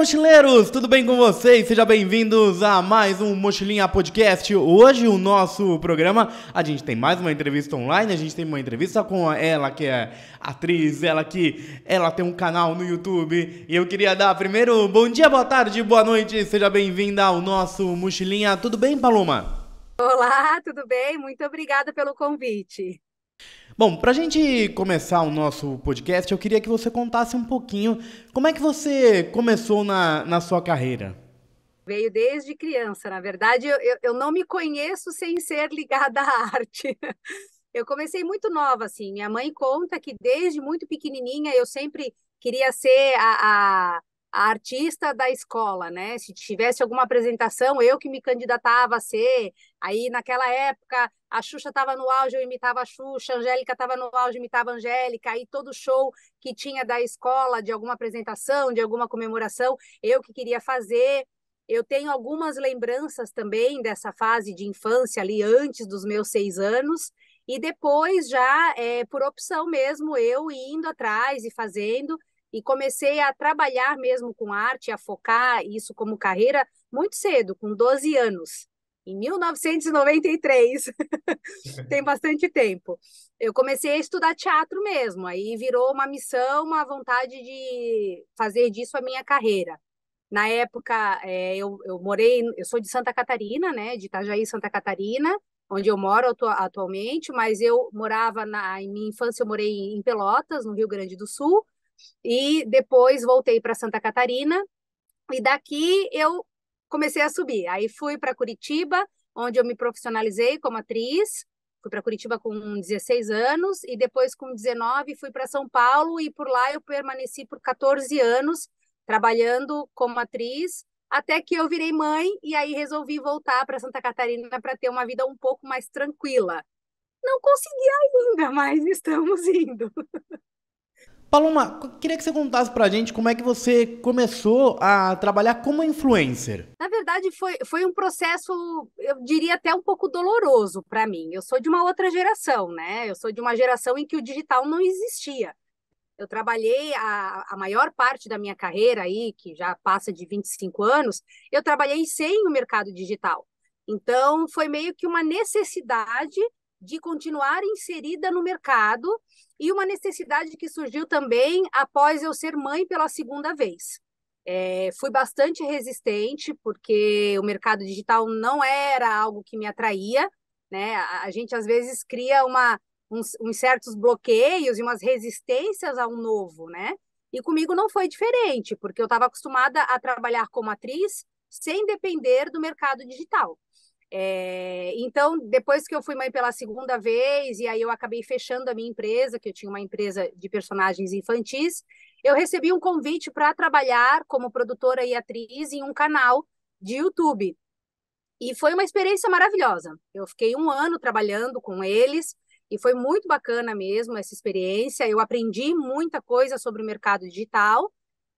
mochileiros, tudo bem com vocês? Sejam bem-vindos a mais um Mochilinha Podcast. Hoje o nosso programa, a gente tem mais uma entrevista online, a gente tem uma entrevista com ela que é atriz, ela que ela tem um canal no YouTube. E eu queria dar primeiro bom dia, boa tarde, boa noite. Seja bem-vinda ao nosso Mochilinha. Tudo bem, Paloma? Olá, tudo bem? Muito obrigada pelo convite. Bom, para a gente começar o nosso podcast, eu queria que você contasse um pouquinho como é que você começou na, na sua carreira. Veio desde criança, na verdade, eu, eu não me conheço sem ser ligada à arte. Eu comecei muito nova, assim. Minha mãe conta que desde muito pequenininha eu sempre queria ser a, a a artista da escola, né? Se tivesse alguma apresentação, eu que me candidatava a ser. Aí, naquela época, a Xuxa estava no auge, eu imitava a Xuxa, a Angélica estava no auge, eu imitava a Angélica. Aí, todo show que tinha da escola, de alguma apresentação, de alguma comemoração, eu que queria fazer. Eu tenho algumas lembranças também dessa fase de infância ali, antes dos meus seis anos. E depois, já é, por opção mesmo, eu indo atrás e fazendo e comecei a trabalhar mesmo com arte, a focar isso como carreira muito cedo, com 12 anos. Em 1993, tem bastante tempo. Eu comecei a estudar teatro mesmo, aí virou uma missão, uma vontade de fazer disso a minha carreira. Na época, é, eu, eu morei, eu sou de Santa Catarina, né, de Itajaí, Santa Catarina, onde eu moro atu atualmente, mas eu morava na, em minha infância, eu morei em Pelotas, no Rio Grande do Sul, e depois voltei para Santa Catarina, e daqui eu comecei a subir. Aí fui para Curitiba, onde eu me profissionalizei como atriz. Fui para Curitiba com 16 anos e depois com 19 fui para São Paulo e por lá eu permaneci por 14 anos trabalhando como atriz, até que eu virei mãe e aí resolvi voltar para Santa Catarina para ter uma vida um pouco mais tranquila. Não consegui ainda, mas estamos indo. Paloma, queria que você contasse pra gente como é que você começou a trabalhar como influencer. Na verdade, foi, foi um processo, eu diria até um pouco doloroso para mim. Eu sou de uma outra geração, né? Eu sou de uma geração em que o digital não existia. Eu trabalhei a, a maior parte da minha carreira aí, que já passa de 25 anos, eu trabalhei sem o mercado digital. Então, foi meio que uma necessidade de continuar inserida no mercado e uma necessidade que surgiu também após eu ser mãe pela segunda vez. É, fui bastante resistente, porque o mercado digital não era algo que me atraía, né? A gente às vezes cria uma, uns, uns certos bloqueios e umas resistências ao novo, né? E comigo não foi diferente, porque eu estava acostumada a trabalhar como atriz sem depender do mercado digital. É, então, depois que eu fui mãe pela segunda vez, e aí eu acabei fechando a minha empresa, que eu tinha uma empresa de personagens infantis, eu recebi um convite para trabalhar como produtora e atriz em um canal de YouTube. E foi uma experiência maravilhosa. Eu fiquei um ano trabalhando com eles, e foi muito bacana mesmo essa experiência. Eu aprendi muita coisa sobre o mercado digital.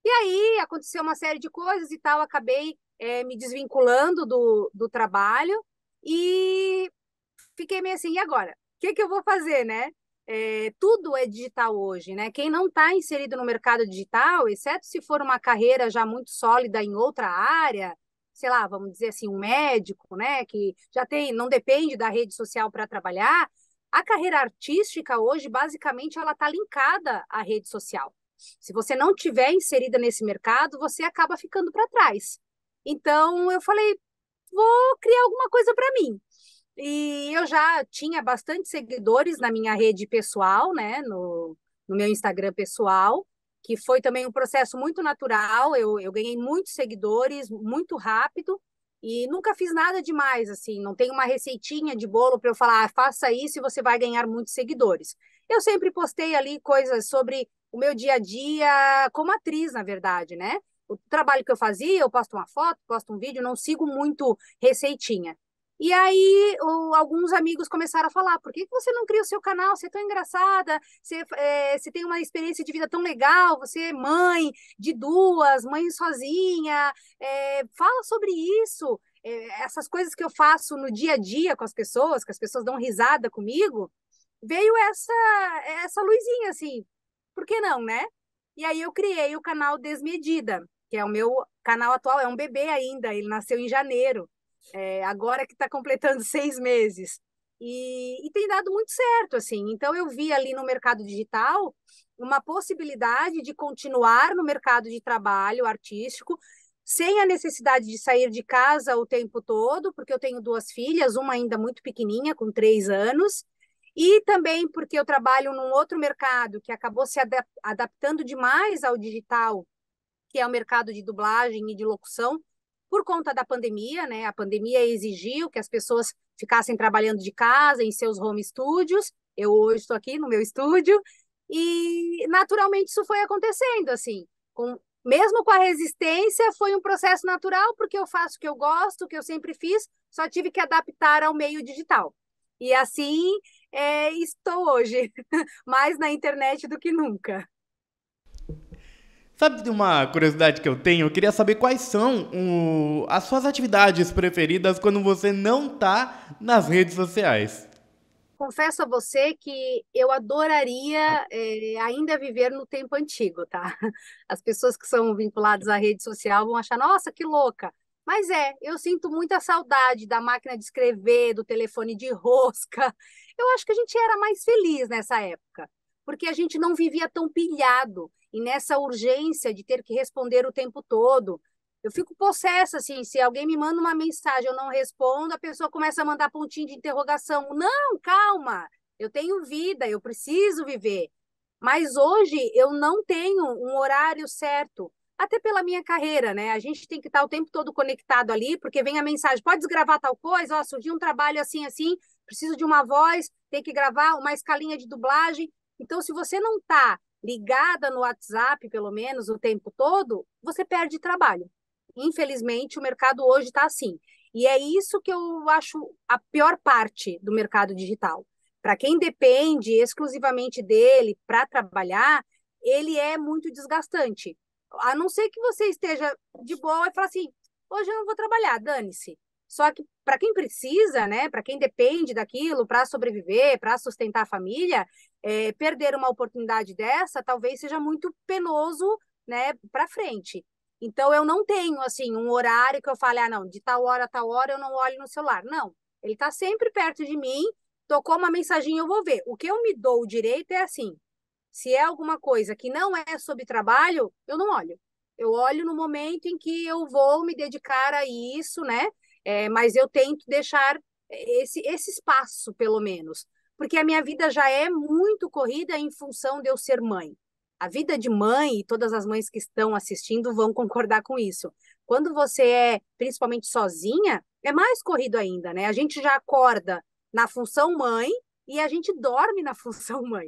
E aí aconteceu uma série de coisas e tal, acabei é, me desvinculando do, do trabalho e fiquei meio assim, e agora? O que, que eu vou fazer, né? É, tudo é digital hoje, né? Quem não está inserido no mercado digital, exceto se for uma carreira já muito sólida em outra área, sei lá, vamos dizer assim, um médico, né? Que já tem, não depende da rede social para trabalhar, a carreira artística hoje, basicamente, ela está linkada à rede social. Se você não tiver inserida nesse mercado, você acaba ficando para trás. Então eu falei, vou criar alguma coisa para mim. E eu já tinha bastante seguidores na minha rede pessoal, né, no, no meu Instagram pessoal, que foi também um processo muito natural. Eu, eu ganhei muitos seguidores muito rápido e nunca fiz nada demais, assim, não tem uma receitinha de bolo para eu falar, ah, faça isso e você vai ganhar muitos seguidores. Eu sempre postei ali coisas sobre o meu dia a dia como atriz, na verdade, né? o trabalho que eu fazia, eu posto uma foto, posto um vídeo, não sigo muito receitinha. E aí o, alguns amigos começaram a falar, por que, que você não cria o seu canal? Você é tão engraçada, você, é, você tem uma experiência de vida tão legal, você é mãe de duas, mãe sozinha, é, fala sobre isso. É, essas coisas que eu faço no dia a dia com as pessoas, que as pessoas dão risada comigo, veio essa, essa luzinha assim, por que não, né? E aí eu criei o canal Desmedida que é o meu canal atual, é um bebê ainda, ele nasceu em janeiro, é, agora que está completando seis meses. E, e, tem dado muito certo, assim. Então, eu vi ali no mercado digital uma possibilidade de continuar no mercado de trabalho artístico sem a necessidade de sair de casa o tempo todo, porque eu tenho duas filhas, uma ainda muito pequenininha, com três anos, e também porque eu trabalho num outro mercado que acabou se adaptando demais ao digital que é o mercado de dublagem e de locução, por conta da pandemia, né? A pandemia exigiu que as pessoas ficassem trabalhando de casa, em seus home studios. Eu hoje estou aqui no meu estúdio e naturalmente isso foi acontecendo assim, com mesmo com a resistência, foi um processo natural, porque eu faço o que eu gosto, o que eu sempre fiz, só tive que adaptar ao meio digital. E assim é, estou hoje, mais na internet do que nunca. Sabe de uma curiosidade que eu tenho? Eu queria saber quais são o, as suas atividades preferidas quando você não está nas redes sociais. Confesso a você que eu adoraria é, ainda viver no tempo antigo, tá? As pessoas que são vinculadas à rede social vão achar, nossa, que louca. Mas é, eu sinto muita saudade da máquina de escrever, do telefone de rosca. Eu acho que a gente era mais feliz nessa época, porque a gente não vivia tão pilhado e nessa urgência de ter que responder o tempo todo. Eu fico possessa, assim, se alguém me manda uma mensagem, eu não respondo, a pessoa começa a mandar pontinho de interrogação. Não, calma, eu tenho vida, eu preciso viver. Mas hoje eu não tenho um horário certo, até pela minha carreira, né? A gente tem que estar o tempo todo conectado ali, porque vem a mensagem, pode gravar tal coisa, ó, surgiu um trabalho assim, assim, preciso de uma voz, tem que gravar uma escalinha de dublagem. Então, se você não está ligada no WhatsApp, pelo menos, o tempo todo, você perde trabalho. Infelizmente, o mercado hoje está assim. E é isso que eu acho a pior parte do mercado digital. Para quem depende exclusivamente dele para trabalhar, ele é muito desgastante. A não ser que você esteja de boa e fale assim: hoje eu não vou trabalhar, dane-se. Só que para quem precisa, né, para quem depende daquilo para sobreviver, para sustentar a família, é, perder uma oportunidade dessa talvez seja muito penoso, né, para frente. Então eu não tenho assim um horário que eu fale, ah, não, de tal hora a tal hora eu não olho no celular. Não, ele está sempre perto de mim. Tocou uma mensagem, eu vou ver. O que eu me dou o direito é assim: se é alguma coisa que não é sobre trabalho, eu não olho. Eu olho no momento em que eu vou me dedicar a isso, né? É, mas eu tento deixar esse, esse espaço, pelo menos, porque a minha vida já é muito corrida em função de eu ser mãe. A vida de mãe, e todas as mães que estão assistindo vão concordar com isso. Quando você é principalmente sozinha, é mais corrido ainda, né? A gente já acorda na função mãe e a gente dorme na função mãe.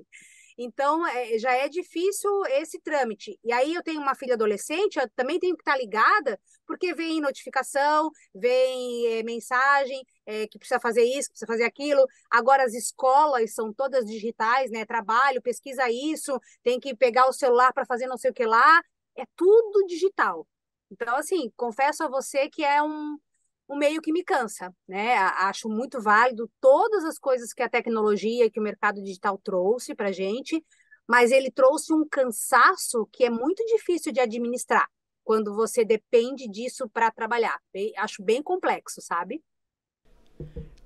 Então, é, já é difícil esse trâmite. E aí eu tenho uma filha adolescente, eu também tenho que estar ligada, porque vem notificação, vem é, mensagem é, que precisa fazer isso, precisa fazer aquilo. Agora as escolas são todas digitais, né? Trabalho, pesquisa isso, tem que pegar o celular para fazer não sei o que lá. É tudo digital. Então, assim, confesso a você que é um, um meio que me cansa, né? Acho muito válido todas as coisas que a tecnologia e que o mercado digital trouxe para gente, mas ele trouxe um cansaço que é muito difícil de administrar quando você depende disso para trabalhar. Bem, acho bem complexo, sabe?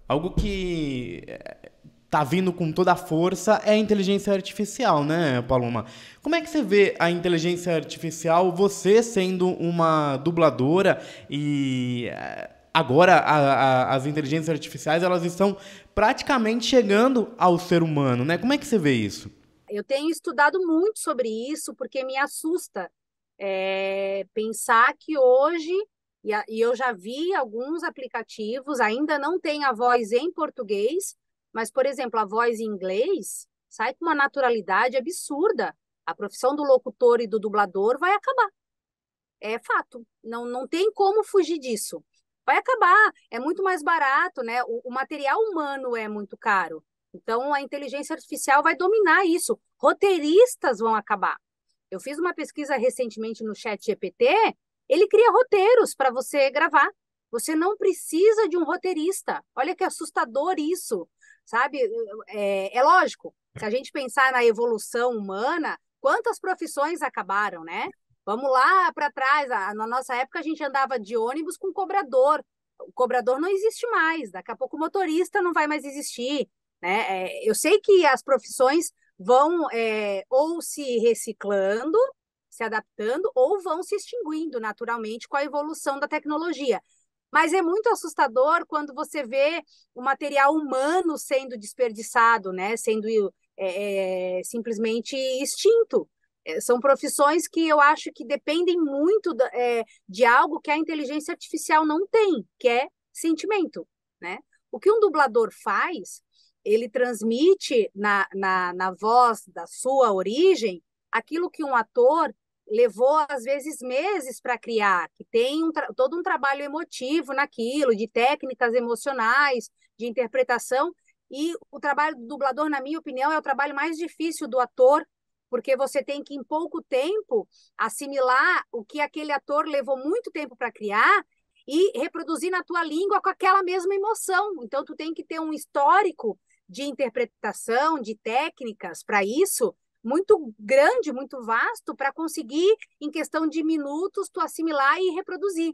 Algo que eh, tá vindo com toda a força é a inteligência artificial, né, Paloma? Como é que você vê a inteligência artificial, você sendo uma dubladora e eh, agora a, a, as inteligências artificiais elas estão praticamente chegando ao ser humano, né? Como é que você vê isso? Eu tenho estudado muito sobre isso porque me assusta é, pensar que hoje e, a, e eu já vi alguns aplicativos ainda não tem a voz em português, mas por exemplo a voz em inglês sai com uma naturalidade absurda. A profissão do locutor e do dublador vai acabar. É fato, não, não tem como fugir disso vai acabar. É muito mais barato, né? O, o material humano é muito caro. Então, a inteligência artificial vai dominar isso. Roteiristas vão acabar. Eu fiz uma pesquisa recentemente no Chat GPT. Ele cria roteiros para você gravar. Você não precisa de um roteirista. Olha que assustador isso, sabe? É, é lógico. Se a gente pensar na evolução humana, quantas profissões acabaram, né? Vamos lá para trás. Na nossa época, a gente andava de ônibus com cobrador. O cobrador não existe mais. Daqui a pouco o motorista não vai mais existir. Né? É, eu sei que as profissões vão é, ou se reciclando, se adaptando, ou vão se extinguindo naturalmente com a evolução da tecnologia. Mas é muito assustador quando você vê o material humano sendo desperdiçado, né? sendo é, é simplesmente extinto. É, são profissões que eu acho que dependem muito é, de algo que a inteligência artificial não tem, que é sentimento, né? O que um dublador faz, ele transmite na, na, na voz da sua origem aquilo que um ator levou, às vezes, meses para criar, que tem um, todo um trabalho emotivo naquilo, de técnicas emocionais, de interpretação, e o trabalho do dublador, na minha opinião, é o trabalho mais difícil do ator porque você tem que, em pouco tempo, assimilar o que aquele ator levou muito tempo para criar e reproduzir na tua língua com aquela mesma emoção. Então, tu tem que ter um histórico de interpretação, de técnicas para isso, muito grande, muito vasto, para conseguir, em questão de minutos, tu assimilar e reproduzir.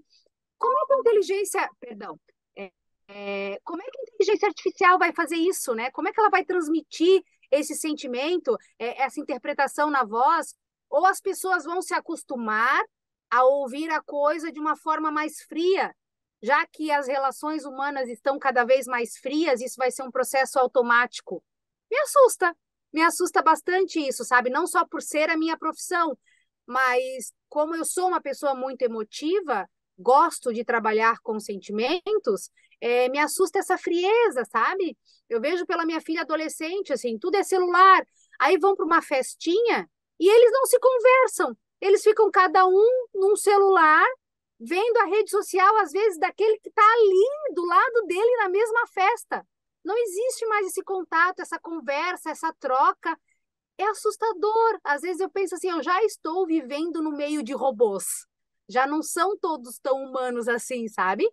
Como é que a inteligência, perdão, é, é, como é que a inteligência artificial vai fazer isso, né? Como é que ela vai transmitir esse sentimento, é, essa interpretação na voz, ou as pessoas vão se acostumar a ouvir a coisa de uma forma mais fria, já que as relações humanas estão cada vez mais frias, isso vai ser um processo automático. Me assusta, me assusta bastante isso, sabe? Não só por ser a minha profissão, mas como eu sou uma pessoa muito emotiva, gosto de trabalhar com sentimentos, é, me assusta essa frieza, sabe? Eu vejo pela minha filha adolescente, assim, tudo é celular. Aí vão para uma festinha e eles não se conversam. Eles ficam cada um num celular, vendo a rede social, às vezes, daquele que está ali, do lado dele, na mesma festa. Não existe mais esse contato, essa conversa, essa troca. É assustador. Às vezes eu penso assim, eu já estou vivendo no meio de robôs. Já não são todos tão humanos assim, sabe?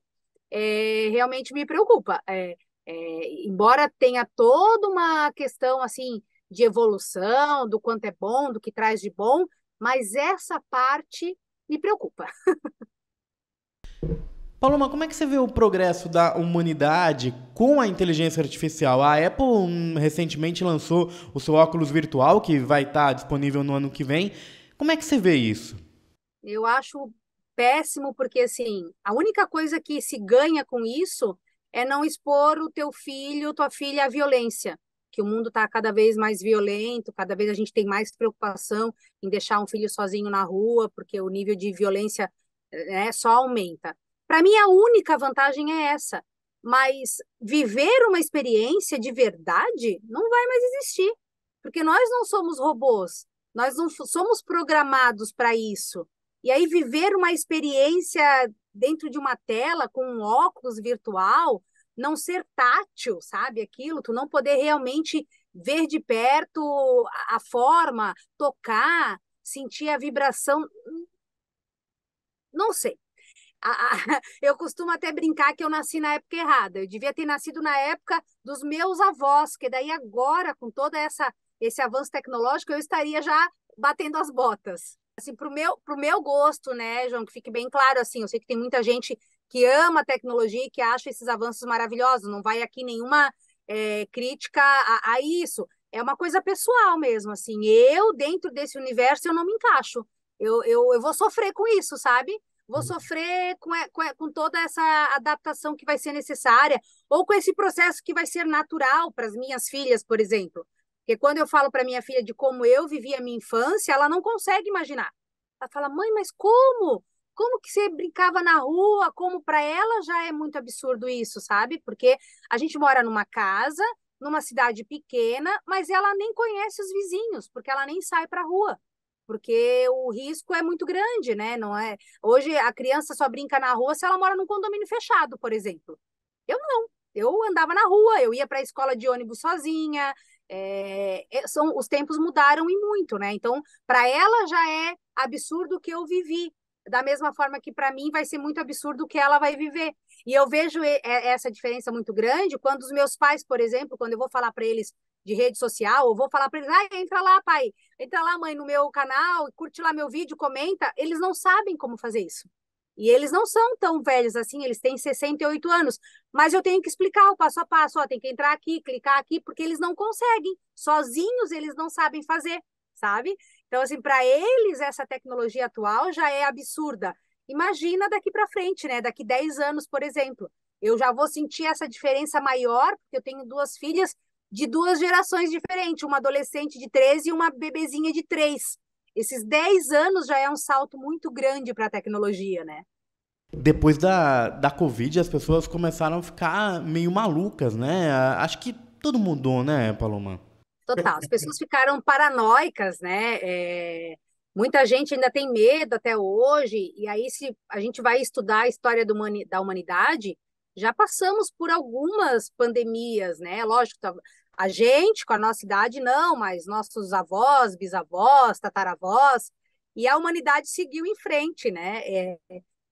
é, realmente me preocupa. É, é, embora tenha toda uma questão assim de evolução, do quanto é bom, do que traz de bom, mas essa parte me preocupa. Paloma, como é que você vê o progresso da humanidade com a inteligência artificial? A Apple um, recentemente lançou o seu óculos virtual, que vai estar disponível no ano que vem. Como é que você vê isso? Eu acho péssimo, porque assim, a única coisa que se ganha com isso é não expor o teu filho, tua filha à violência, que o mundo está cada vez mais violento, cada vez a gente tem mais preocupação em deixar um filho sozinho na rua, porque o nível de violência né, só aumenta. Para mim, a única vantagem é essa, mas viver uma experiência de verdade não vai mais existir, porque nós não somos robôs, nós não somos programados para isso. E aí viver uma experiência dentro de uma tela com um óculos virtual, não ser tátil, sabe? Aquilo, tu não poder realmente ver de perto a forma, tocar, sentir a vibração, não sei. Eu costumo até brincar que eu nasci na época errada. Eu devia ter nascido na época dos meus avós, que daí agora, com toda essa esse avanço tecnológico, eu estaria já batendo as botas assim, pro meu, pro meu gosto, né, João, que fique bem claro, assim, eu sei que tem muita gente que ama a tecnologia e que acha esses avanços maravilhosos, não vai aqui nenhuma é, crítica a, a, isso, é uma coisa pessoal mesmo, assim, eu, dentro desse universo, eu não me encaixo, eu, eu, eu vou sofrer com isso, sabe? Vou uhum. sofrer com, com, com toda essa adaptação que vai ser necessária, ou com esse processo que vai ser natural para as minhas filhas, por exemplo porque quando eu falo para minha filha de como eu vivi a minha infância, ela não consegue imaginar. Ela fala, mãe, mas como? Como que você brincava na rua? Como para ela já é muito absurdo isso, sabe? Porque a gente mora numa casa, numa cidade pequena, mas ela nem conhece os vizinhos, porque ela nem sai para a rua. Porque o risco é muito grande, né? Não é? Hoje a criança só brinca na rua se ela mora num condomínio fechado, por exemplo. Eu não. Eu andava na rua, eu ia para a escola de ônibus sozinha, é, é, são, os tempos mudaram e muito, né? Então, para ela já é absurdo o que eu vivi, da mesma forma que para mim vai ser muito absurdo o que ela vai viver. E eu vejo é, essa diferença muito grande quando os meus pais, por exemplo, quando eu vou falar para eles de rede social, eu vou falar para eles: ah, entra lá, pai, entra lá, mãe, no meu canal, curte lá meu vídeo, comenta. Eles não sabem como fazer isso. E eles não são tão velhos assim, eles têm 68 anos. Mas eu tenho que explicar o passo a passo, ó, tem que entrar aqui, clicar aqui, porque eles não conseguem. Sozinhos eles não sabem fazer, sabe? Então, assim, para eles essa tecnologia atual já é absurda. Imagina daqui para frente, né? Daqui 10 anos, por exemplo. Eu já vou sentir essa diferença maior, porque eu tenho duas filhas de duas gerações diferentes, uma adolescente de 13 e uma bebezinha de 3 esses 10 anos já é um salto muito grande para a tecnologia, né? Depois da, da Covid, as pessoas começaram a ficar meio malucas, né? Acho que tudo mudou, né, Paloma? Total, as pessoas ficaram paranoicas, né? É... Muita gente ainda tem medo até hoje, e aí, se a gente vai estudar a história humani... da humanidade, já passamos por algumas pandemias, né? Lógico, tá, a gente, com a nossa idade, não, mas nossos avós, bisavós, tataravós, e a humanidade seguiu em frente, né? É,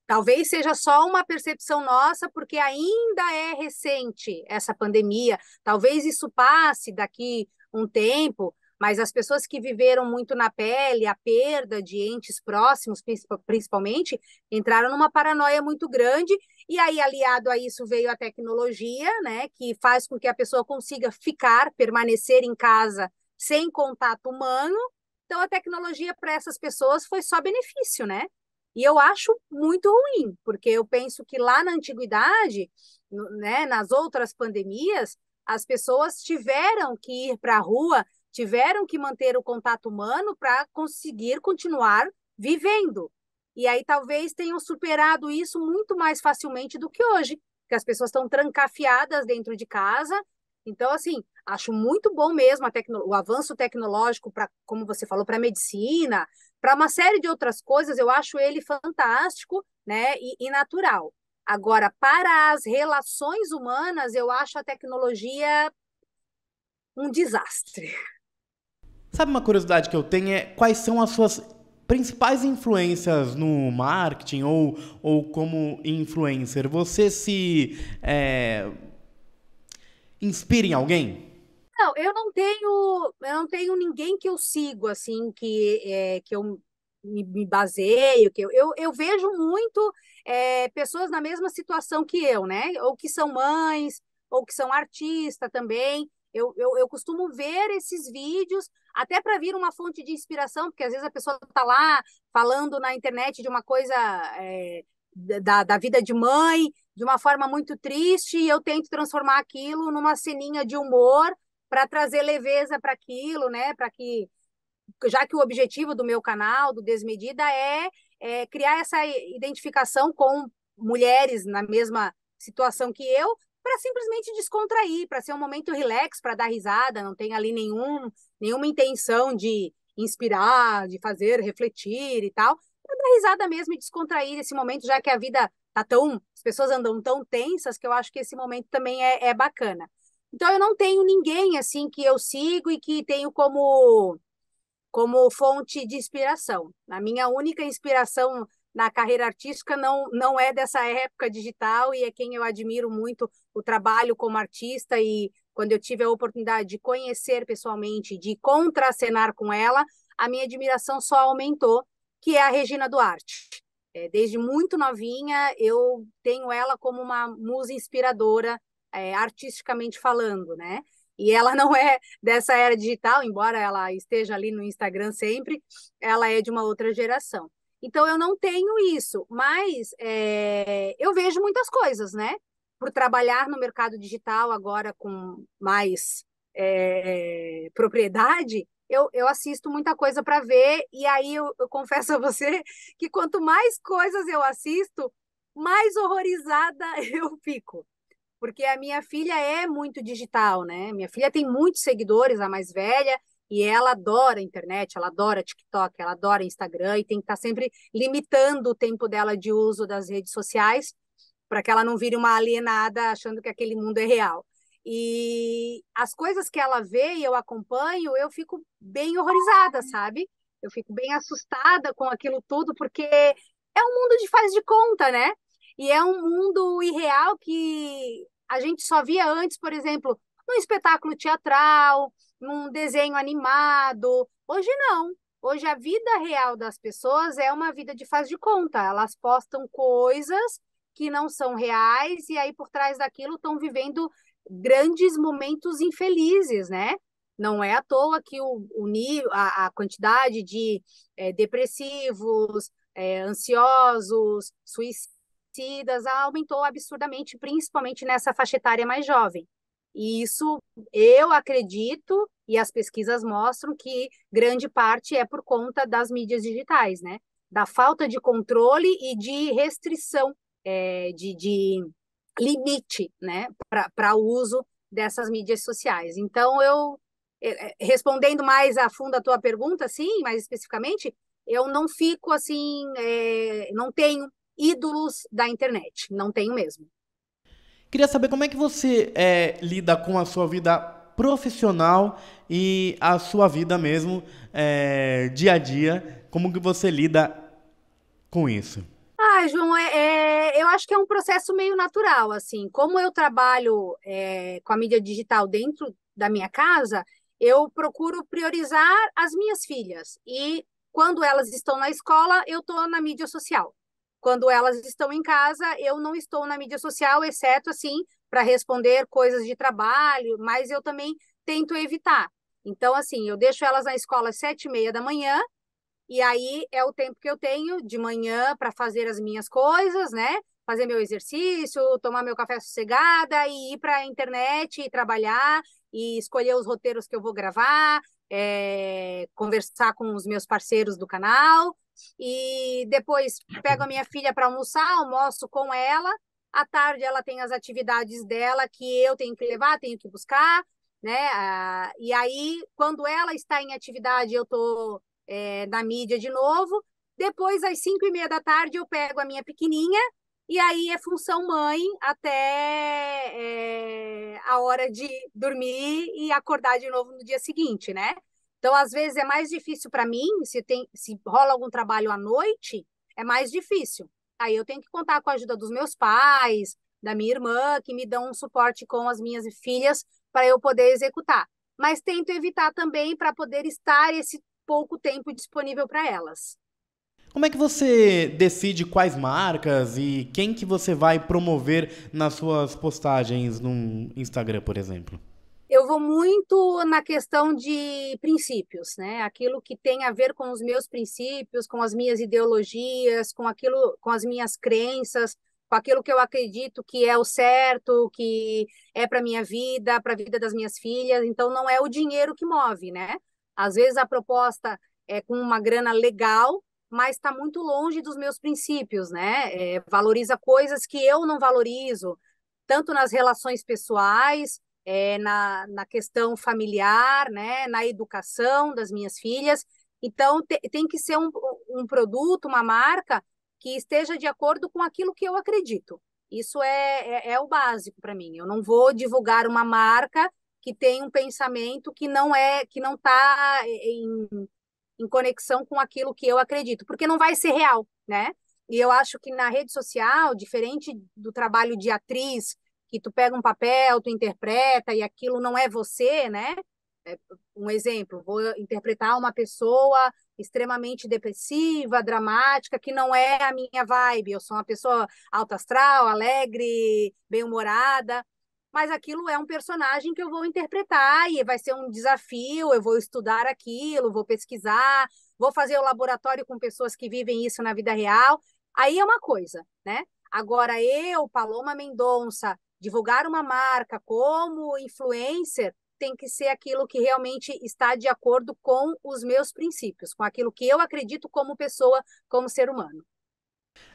talvez seja só uma percepção nossa, porque ainda é recente essa pandemia. Talvez isso passe daqui um tempo, mas as pessoas que viveram muito na pele a perda de entes próximos, principalmente, entraram numa paranoia muito grande e aí, aliado a isso, veio a tecnologia, né, que faz com que a pessoa consiga ficar, permanecer em casa sem contato humano. Então, a tecnologia para essas pessoas foi só benefício, né? E eu acho muito ruim, porque eu penso que lá na antiguidade, né, nas outras pandemias, as pessoas tiveram que ir para a rua, tiveram que manter o contato humano para conseguir continuar vivendo. E aí talvez tenham superado isso muito mais facilmente do que hoje, que as pessoas estão trancafiadas dentro de casa. Então, assim, acho muito bom mesmo tecno... o avanço tecnológico para, como você falou, para medicina, para uma série de outras coisas, eu acho ele fantástico, né, e, e natural. Agora, para as relações humanas, eu acho a tecnologia um desastre. Sabe uma curiosidade que eu tenho é quais são as suas principais influências no marketing ou, ou como influencer, você se é, inspira em alguém? Não, eu não tenho, eu não tenho ninguém que eu sigo assim que é, que eu me, me, baseio, que eu, eu, eu vejo muito é, pessoas na mesma situação que eu, né? Ou que são mães, ou que são artistas também. Eu, eu, eu costumo ver esses vídeos até para vir uma fonte de inspiração, porque às vezes a pessoa está lá falando na internet de uma coisa é, da, da vida de mãe, de uma forma muito triste, e eu tento transformar aquilo numa ceninha de humor para trazer leveza para aquilo, né? Para que já que o objetivo do meu canal, do Desmedida, é, é criar essa identificação com mulheres na mesma situação que eu, para simplesmente descontrair, para ser um momento relax, para dar risada, não tem ali nenhum, nenhuma intenção de inspirar, de fazer refletir e tal, para dar risada mesmo e descontrair esse momento, já que a vida tá tão, as pessoas andam tão tensas que eu acho que esse momento também é, é bacana. Então eu não tenho ninguém assim que eu sigo e que tenho como como fonte de inspiração. A minha única inspiração na carreira artística não, não é dessa época digital e é quem eu admiro muito o trabalho como artista e quando eu tive a oportunidade de conhecer pessoalmente, de contracenar com ela, a minha admiração só aumentou, que é a Regina Duarte. É, desde muito novinha, eu tenho ela como uma musa inspiradora, é, artisticamente falando, né? E ela não é dessa era digital, embora ela esteja ali no Instagram sempre, ela é de uma outra geração. Então, eu não tenho isso, mas é, eu vejo muitas coisas, né? Por trabalhar no mercado digital agora com mais é, propriedade, eu, eu assisto muita coisa para ver, e aí eu, eu confesso a você que quanto mais coisas eu assisto, mais horrorizada eu fico. Porque a minha filha é muito digital, né? Minha filha tem muitos seguidores, a mais velha, e ela adora internet, ela adora TikTok, ela adora Instagram e tem que estar tá sempre limitando o tempo dela de uso das redes sociais para que ela não vire uma alienada achando que aquele mundo é real. E as coisas que ela vê e eu acompanho, eu fico bem horrorizada, sabe? Eu fico bem assustada com aquilo tudo, porque é um mundo de faz de conta, né? E é um mundo irreal que a gente só via antes, por exemplo, no espetáculo teatral, num desenho animado. Hoje não. Hoje a vida real das pessoas é uma vida de faz de conta. Elas postam coisas que não são reais e aí por trás daquilo estão vivendo grandes momentos infelizes, né? Não é à toa que o, o a, a quantidade de é, depressivos, é, ansiosos, suicidas aumentou absurdamente, principalmente nessa faixa etária mais jovem. E isso eu acredito e as pesquisas mostram que grande parte é por conta das mídias digitais, né? Da falta de controle e de restrição, é, de, de limite, né, para o uso dessas mídias sociais. Então, eu, é, é, respondendo mais a fundo a tua pergunta, sim, mais especificamente, eu não fico assim, é, não tenho ídolos da internet, não tenho mesmo. Queria saber como é que você é, lida com a sua vida profissional e a sua vida mesmo, é, dia a dia, como que você lida com isso? Ah, João, é, é, eu acho que é um processo meio natural, assim, como eu trabalho é, com a mídia digital dentro da minha casa, eu procuro priorizar as minhas filhas e quando elas estão na escola, eu estou na mídia social. Quando elas estão em casa, eu não estou na mídia social, exceto assim, para responder coisas de trabalho, mas eu também tento evitar. Então, assim, eu deixo elas na escola às sete e meia da manhã, e aí é o tempo que eu tenho de manhã para fazer as minhas coisas, né? Fazer meu exercício, tomar meu café sossegada e ir para a internet e trabalhar e escolher os roteiros que eu vou gravar, é, conversar com os meus parceiros do canal e depois pego a minha filha para almoçar, almoço com ela. À tarde ela tem as atividades dela que eu tenho que levar, tenho que buscar, né? Ah, e aí, quando ela está em atividade, eu estou é, na mídia de novo. Depois, às cinco e meia da tarde, eu pego a minha pequenininha e aí é função mãe até é, a hora de dormir e acordar de novo no dia seguinte, né? Então, às vezes é mais difícil para mim, se tem, se rola algum trabalho à noite, é mais difícil. Aí eu tenho que contar com a ajuda dos meus pais, da minha irmã, que me dão um suporte com as minhas filhas para eu poder executar. Mas tento evitar também para poder estar esse pouco tempo disponível para elas. Como é que você decide quais marcas e quem que você vai promover nas suas postagens no Instagram, por exemplo? eu vou muito na questão de princípios, né? Aquilo que tem a ver com os meus princípios, com as minhas ideologias, com aquilo, com as minhas crenças, com aquilo que eu acredito que é o certo, que é para minha vida, para a vida das minhas filhas. Então não é o dinheiro que move, né? Às vezes a proposta é com uma grana legal, mas está muito longe dos meus princípios, né? É, valoriza coisas que eu não valorizo, tanto nas relações pessoais é, na, na questão familiar, né, na educação das minhas filhas. Então, te, tem que ser um, um produto, uma marca que esteja de acordo com aquilo que eu acredito. Isso é, é, é o básico para mim. Eu não vou divulgar uma marca que tem um pensamento que não é que não está em, em conexão com aquilo que eu acredito, porque não vai ser real, né? E eu acho que na rede social, diferente do trabalho de atriz que tu pega um papel, tu interpreta e aquilo não é você, né? É, um exemplo, vou interpretar uma pessoa extremamente depressiva, dramática, que não é a minha vibe. Eu sou uma pessoa alta astral, alegre, bem-humorada, mas aquilo é um personagem que eu vou interpretar e vai ser um desafio, eu vou estudar aquilo, vou pesquisar, vou fazer o laboratório com pessoas que vivem isso na vida real. Aí é uma coisa, né? Agora eu, Paloma Mendonça, divulgar uma marca como influencer tem que ser aquilo que realmente está de acordo com os meus princípios, com aquilo que eu acredito como pessoa, como ser humano.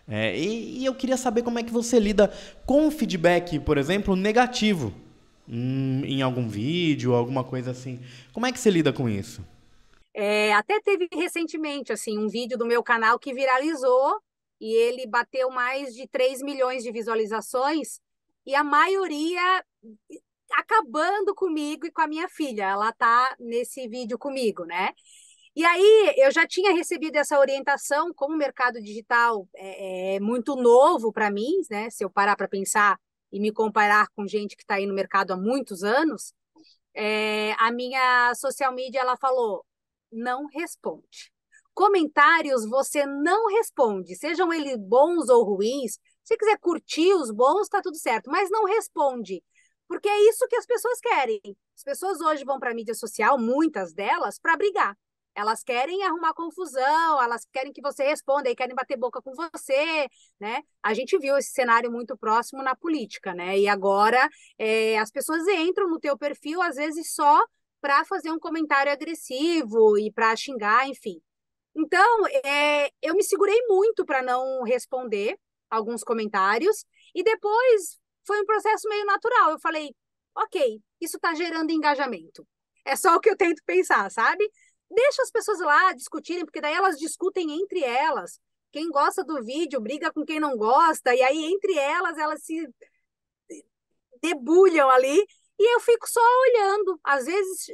É, e, e, eu queria saber como é que você lida com feedback, por exemplo, negativo hum, em algum vídeo, alguma coisa assim. Como é que você lida com isso? É, até teve recentemente assim um vídeo do meu canal que viralizou e ele bateu mais de 3 milhões de visualizações e a maioria acabando comigo e com a minha filha. Ela tá nesse vídeo comigo, né? E aí eu já tinha recebido essa orientação, como o mercado digital é, é, é muito novo para mim, né? Se eu parar para pensar e me comparar com gente que está aí no mercado há muitos anos, é, a minha social media ela falou não responde. Comentários você não responde, sejam eles bons ou ruins, se quiser curtir os bons, tá tudo certo, mas não responde. Porque é isso que as pessoas querem. As pessoas hoje vão para a mídia social, muitas delas, para brigar. Elas querem arrumar confusão, elas querem que você responda e querem bater boca com você, né? A gente viu esse cenário muito próximo na política, né? E agora é, as pessoas entram no teu perfil, às vezes só para fazer um comentário agressivo e para xingar, enfim. Então, é, eu me segurei muito para não responder, alguns comentários, e depois foi um processo meio natural. Eu falei, ok, isso está gerando engajamento. É só o que eu tento pensar, sabe? Deixa as pessoas lá discutirem, porque daí elas discutem entre elas. Quem gosta do vídeo briga com quem não gosta, e aí entre elas elas se debulham ali. E eu fico só olhando. Às vezes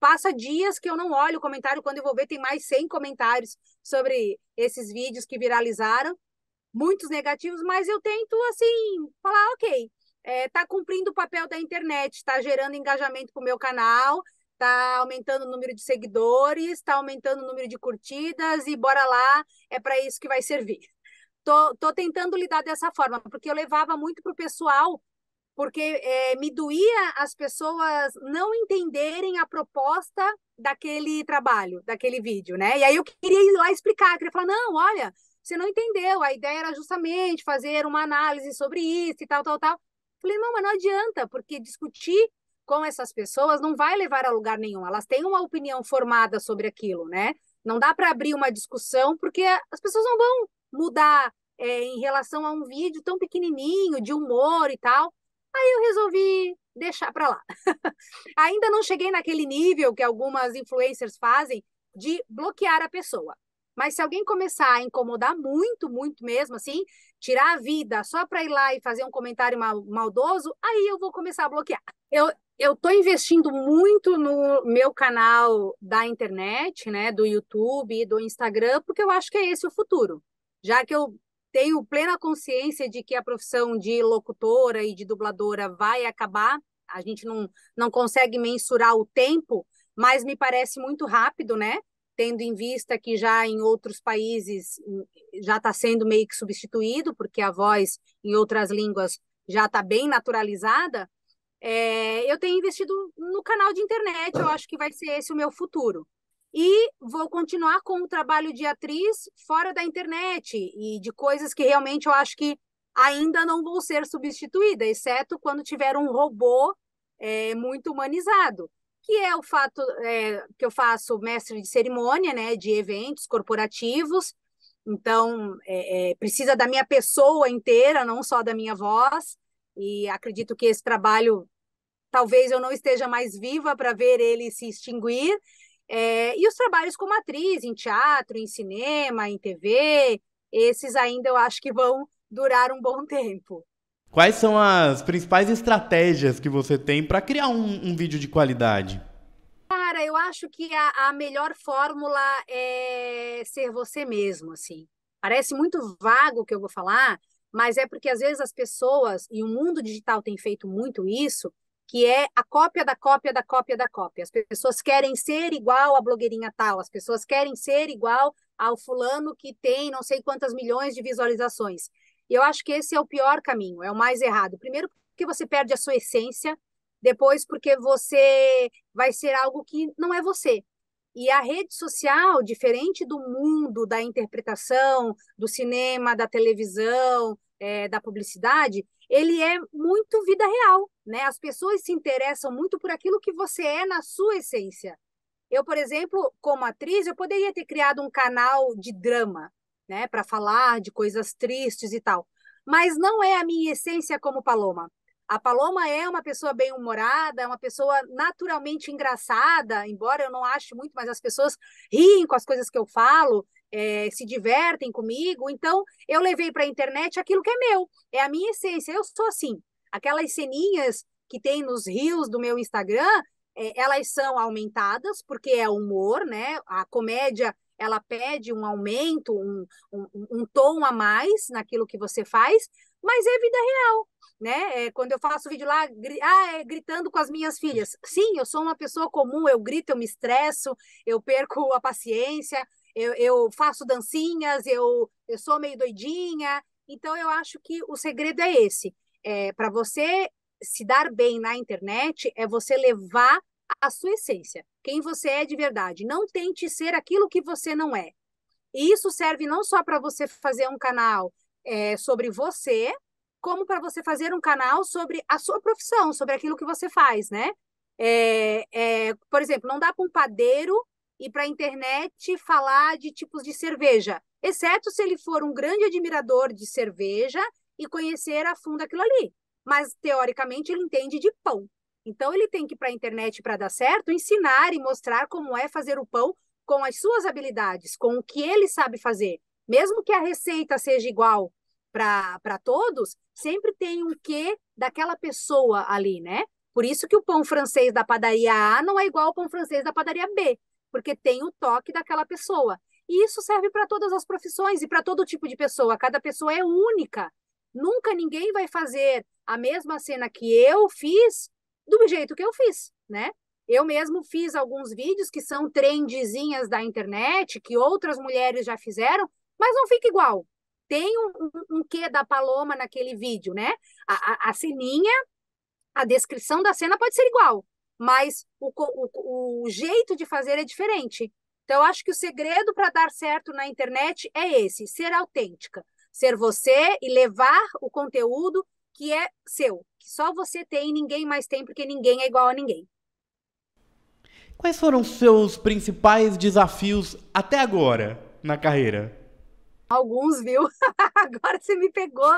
passa dias que eu não olho o comentário, quando eu vou ver tem mais 100 comentários sobre esses vídeos que viralizaram muitos negativos, mas eu tento, assim, falar, ok, é, tá cumprindo o papel da internet, está gerando engajamento o meu canal, tá aumentando o número de seguidores, está aumentando o número de curtidas e bora lá, é para isso que vai servir. Tô, tô tentando lidar dessa forma, porque eu levava muito pro pessoal, porque é, me doía as pessoas não entenderem a proposta daquele trabalho, daquele vídeo, né? E aí eu queria ir lá explicar, queria falar, não, olha, você não entendeu, a ideia era justamente fazer uma análise sobre isso e tal, tal, tal. Falei, não, mas não adianta, porque discutir com essas pessoas não vai levar a lugar nenhum. Elas têm uma opinião formada sobre aquilo, né? Não dá para abrir uma discussão, porque as pessoas não vão mudar é, em relação a um vídeo tão pequenininho, de humor e tal. Aí eu resolvi deixar para lá. Ainda não cheguei naquele nível que algumas influencers fazem de bloquear a pessoa. Mas se alguém começar a incomodar muito, muito mesmo, assim, tirar a vida só para ir lá e fazer um comentário mal, maldoso, aí eu vou começar a bloquear. Eu eu estou investindo muito no meu canal da internet, né, do YouTube, do Instagram, porque eu acho que é esse o futuro. Já que eu tenho plena consciência de que a profissão de locutora e de dubladora vai acabar, a gente não, não consegue mensurar o tempo, mas me parece muito rápido, né? tendo em vista que já em outros países hum, já está sendo meio que substituído, porque a voz em outras línguas já está bem naturalizada, é, eu tenho investido no canal de internet, eu acho que vai ser esse o meu futuro. E vou continuar com o trabalho de atriz fora da internet e de coisas que realmente eu acho que ainda não vão ser substituídas, exceto quando tiver um robô é, muito humanizado que é o fato é, que eu faço mestre de cerimônia, né, de eventos corporativos, então é, é, precisa da minha pessoa inteira, não só da minha voz, e acredito que esse trabalho, talvez eu não esteja mais viva para ver ele se extinguir, é, e os trabalhos como atriz, em teatro, em cinema, em TV, esses ainda eu acho que vão durar um bom tempo. Quais são as principais estratégias que você tem para criar um, um, vídeo de qualidade? Cara, eu acho que a, a melhor fórmula é ser você mesmo, assim. Parece muito vago o que eu vou falar, mas é porque às vezes as pessoas, e o mundo digital tem feito muito isso, que é a cópia da cópia da cópia da cópia. As pessoas querem ser igual à blogueirinha tal, as pessoas querem ser igual ao fulano que tem não sei quantas milhões de visualizações. E eu acho que esse é o pior caminho, é o mais errado. Primeiro, porque você perde a sua essência, depois, porque você vai ser algo que não é você. E a rede social, diferente do mundo da interpretação, do cinema, da televisão, é, da publicidade, ele é muito vida real, né? As pessoas se interessam muito por aquilo que você é na sua essência. Eu, por exemplo, como atriz, eu poderia ter criado um canal de drama, né, para falar de coisas tristes e tal. Mas não é a minha essência como Paloma. A Paloma é uma pessoa bem-humorada, é uma pessoa naturalmente engraçada, embora eu não ache muito, mas as pessoas riem com as coisas que eu falo, é, se divertem comigo. Então, eu levei para a internet aquilo que é meu, é a minha essência. Eu sou assim. Aquelas ceninhas que tem nos rios do meu Instagram, é, elas são aumentadas, porque é humor, né? A comédia ela pede um aumento, um, um, um tom a mais naquilo que você faz, mas é vida real. Né? É, quando eu faço vídeo lá, gri... ah, é, gritando com as minhas filhas. Sim, eu sou uma pessoa comum, eu grito, eu me estresso, eu perco a paciência, eu, eu faço dancinhas, eu, eu sou meio doidinha. Então, eu acho que o segredo é esse. É, Para você se dar bem na internet, é você levar a sua essência, quem você é de verdade. Não tente ser aquilo que você não é. E isso serve não só para você fazer um canal é, sobre você, como para você fazer um canal sobre a sua profissão, sobre aquilo que você faz, né? É, é, por exemplo, não dá para um padeiro ir para a internet falar de tipos de cerveja, exceto se ele for um grande admirador de cerveja e conhecer a fundo aquilo ali. Mas, teoricamente, ele entende de pão. Então, ele tem que ir para a internet para dar certo, ensinar e mostrar como é fazer o pão com as suas habilidades, com o que ele sabe fazer. Mesmo que a receita seja igual para todos, sempre tem um quê daquela pessoa ali, né? Por isso que o pão francês da padaria A não é igual ao pão francês da padaria B, porque tem o toque daquela pessoa. E isso serve para todas as profissões e para todo tipo de pessoa. Cada pessoa é única. Nunca ninguém vai fazer a mesma cena que eu fiz do jeito que eu fiz, né? Eu mesmo fiz alguns vídeos que são trendezinhas da internet, que outras mulheres já fizeram, mas não fica igual. Tem um, um quê da Paloma naquele vídeo, né? A, a, a ceninha, a descrição da cena pode ser igual, mas o, o, o jeito de fazer é diferente. Então, eu acho que o segredo para dar certo na internet é esse: ser autêntica, ser você e levar o conteúdo que é seu, que só você tem e ninguém mais tem, porque ninguém é igual a ninguém. Quais foram os seus principais desafios até agora na carreira? Alguns, viu? agora você me pegou.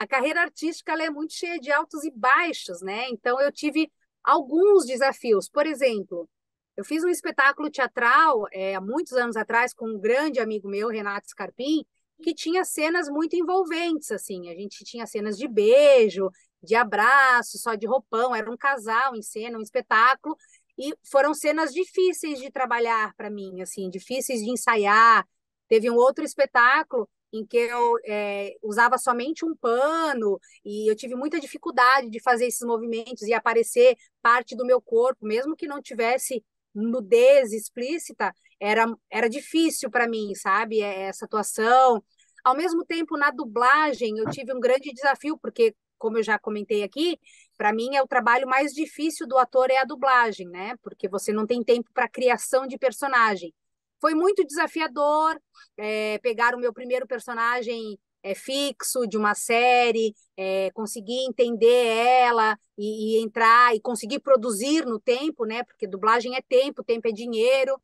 A carreira artística é muito cheia de altos e baixos, né? Então eu tive alguns desafios. Por exemplo, eu fiz um espetáculo teatral é, há muitos anos atrás com um grande amigo meu, Renato Scarpim, que tinha cenas muito envolventes, assim. A gente tinha cenas de beijo, de abraço, só de roupão, era um casal em cena, um espetáculo. E foram cenas difíceis de trabalhar para mim, assim, difíceis de ensaiar. Teve um outro espetáculo em que eu é, usava somente um pano e eu tive muita dificuldade de fazer esses movimentos e aparecer parte do meu corpo, mesmo que não tivesse nudez explícita, era, era difícil para mim, sabe? Eh, essa atuação. Ao mesmo tempo, na dublagem, eu tive um grande desafio, porque, como eu já comentei aqui, para mim é o trabalho mais difícil do ator é a dublagem, né? Porque você não tem tempo para criação de personagem. Foi muito desafiador é, pegar o meu primeiro personagem é, fixo de uma série, é, conseguir entender ela e, e, entrar e conseguir produzir no tempo, né? Porque dublagem é tempo, tempo é dinheiro.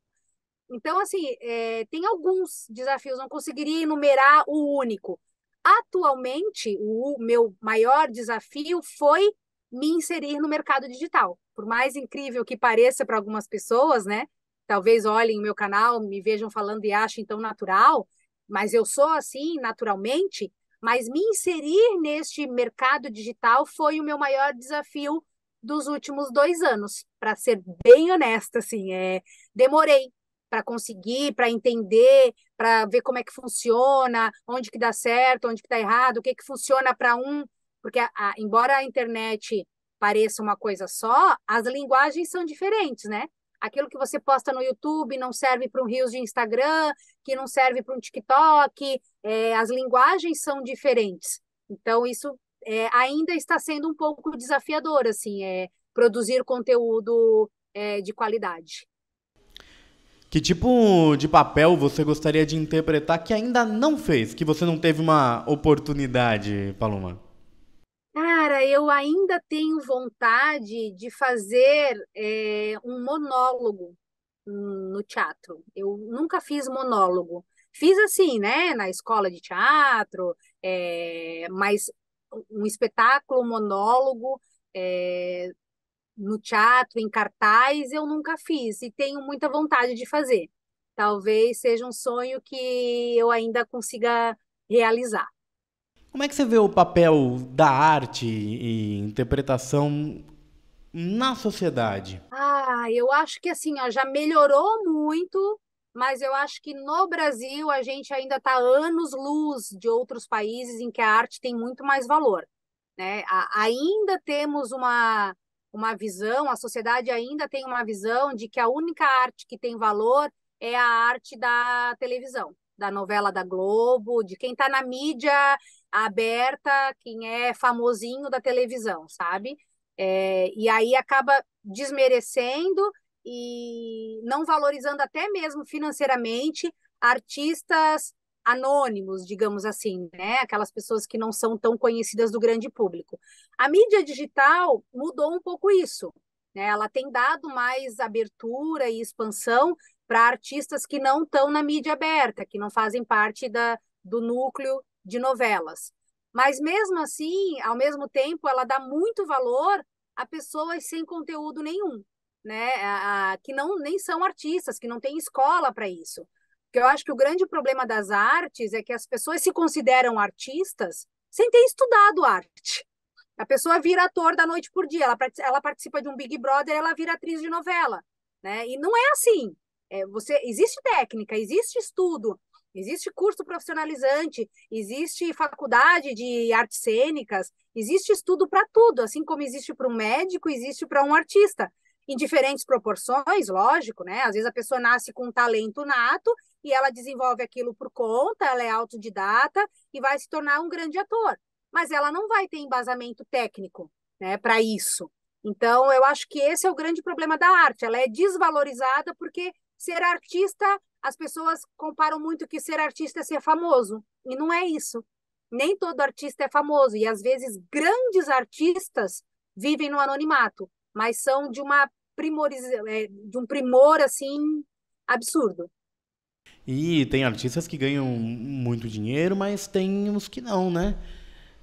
Então, assim, é, tem alguns desafios, não conseguiria enumerar o único. Atualmente, o meu maior desafio foi me inserir no mercado digital. Por mais incrível que pareça para algumas pessoas, né? Talvez olhem meu canal, me vejam falando e achem tão natural, mas eu sou assim naturalmente. Mas me inserir neste mercado digital foi o meu maior desafio dos últimos dois anos, para ser bem honesta, assim, é, demorei para conseguir, para entender, para ver como é que funciona, onde que dá certo, onde que dá errado, o que que funciona para um, porque a, a, embora a internet pareça uma coisa só, as linguagens são diferentes, né? Aquilo que você posta no YouTube não serve para um Reels de Instagram, que não serve para um TikTok, é, as linguagens são diferentes. Então, isso é, ainda está sendo um pouco desafiador, assim, é, produzir conteúdo é, de qualidade. Que tipo de papel você gostaria de interpretar que ainda não fez, que você não teve uma oportunidade, Paloma? Cara, eu ainda tenho vontade de fazer é, um monólogo no teatro. Eu nunca fiz monólogo. Fiz assim, né, na escola de teatro, é, mas um espetáculo monólogo é, no teatro, em cartaz, eu nunca fiz e tenho muita vontade de fazer. Talvez seja um sonho que eu ainda consiga realizar. Como é que você vê o papel da arte e interpretação na sociedade? Ah, eu acho que assim, ó, já melhorou muito, mas eu acho que no Brasil a gente ainda está anos-luz de outros países em que a arte tem muito mais valor. Né? A ainda temos uma, uma visão, a sociedade ainda tem uma visão de que a única arte que tem valor é a arte da televisão, da novela da Globo, de quem está na mídia aberta, quem é famosinho da televisão, sabe? É, e aí acaba desmerecendo e não valorizando até mesmo financeiramente artistas anônimos, digamos assim, né? Aquelas pessoas que não são tão conhecidas do grande público. A mídia digital mudou um pouco isso, né? Ela tem dado mais abertura e expansão para artistas que não estão na mídia aberta, que não fazem parte da, do núcleo de novelas. Mas mesmo assim, ao mesmo tempo, ela dá muito valor a pessoas sem conteúdo nenhum, né? A, a, que não nem são artistas, que não têm escola para isso. Porque eu acho que o grande problema das artes é que as pessoas se consideram artistas sem ter estudado arte. A pessoa vira ator da noite por dia, ela, ela participa de um Big Brother, ela vira atriz de novela, né? E não é assim. É, você existe técnica, existe estudo, existe curso profissionalizante, existe faculdade de artes cênicas, existe estudo para tudo, assim como existe para um médico, existe para um artista em diferentes proporções, lógico, né? Às vezes a pessoa nasce com um talento nato e ela desenvolve aquilo por conta, ela é autodidata e vai se tornar um grande ator, mas ela não vai ter embasamento técnico, né, para isso. Então, eu acho que esse é o grande problema da arte, ela é desvalorizada porque ser artista, as pessoas comparam muito que ser artista é ser famoso, e não é isso. Nem todo artista é famoso, e às vezes grandes artistas vivem no anonimato, mas são de uma é, de um primor assim absurdo. E tem artistas que ganham muito dinheiro, mas tem uns que não, né?